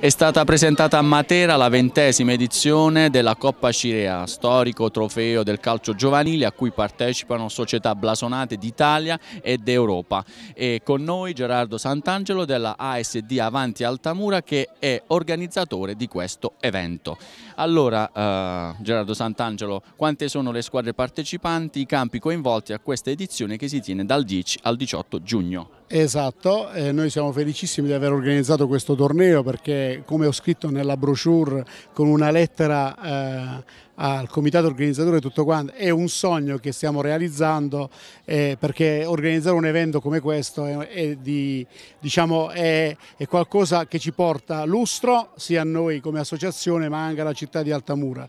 È stata presentata a Matera la ventesima edizione della Coppa Cirea, storico trofeo del calcio giovanile a cui partecipano società blasonate d'Italia ed Europa. E con noi Gerardo Sant'Angelo della ASD Avanti Altamura che è organizzatore di questo evento. Allora eh, Gerardo Sant'Angelo, quante sono le squadre partecipanti, i campi coinvolti a questa edizione che si tiene dal 10 al 18 giugno? Esatto, eh, noi siamo felicissimi di aver organizzato questo torneo perché come ho scritto nella brochure con una lettera eh, al comitato organizzatore tutto quanto è un sogno che stiamo realizzando eh, perché organizzare un evento come questo è, è, di, diciamo, è, è, qualcosa che ci porta lustro sia a noi come associazione ma anche alla città di Altamura.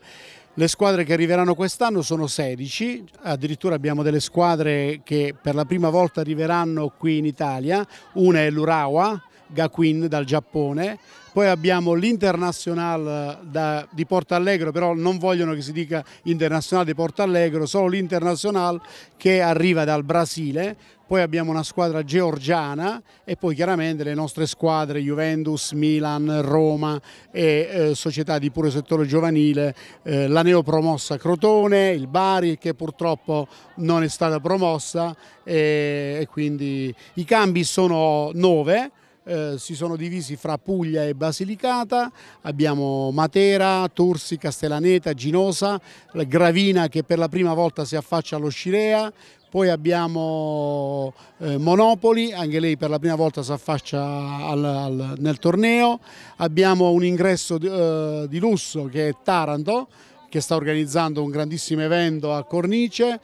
Le squadre che arriveranno quest'anno sono 16, addirittura abbiamo delle squadre che per la prima volta arriveranno qui in Italia, una è l'Urawa, Gakuin dal Giappone, poi abbiamo l'Internacional eh, di Porto Allegro, però non vogliono che si dica Internacional di Porto Allegro, solo l'Internacional che arriva dal Brasile, poi abbiamo una squadra georgiana e poi chiaramente le nostre squadre Juventus, Milan, Roma e eh, società di puro settore giovanile, eh, la neopromossa Crotone, il Bari che purtroppo non è stata promossa e, e quindi i cambi sono nove eh, si sono divisi fra Puglia e Basilicata, abbiamo Matera, Tursi, Castellaneta, Ginosa, Gravina che per la prima volta si affaccia allo Scirea, poi abbiamo eh, Monopoli, anche lei per la prima volta si affaccia al, al, nel torneo, abbiamo un ingresso di, eh, di lusso che è Taranto che sta organizzando un grandissimo evento a Cornice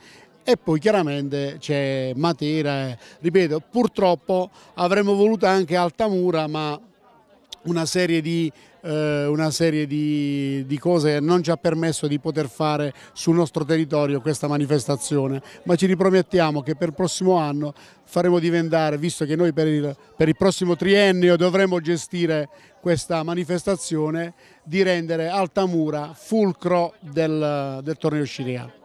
e poi chiaramente c'è Matera, eh. ripeto purtroppo avremmo voluto anche Altamura ma una serie di eh, una serie di, di, cose non ci ha permesso di poter fare sul nostro territorio questa manifestazione, ma ci ripromettiamo che per il prossimo anno faremo diventare, visto che noi per il, per il prossimo triennio dovremo gestire questa manifestazione, di rendere Altamura fulcro del, del torneo siciliano.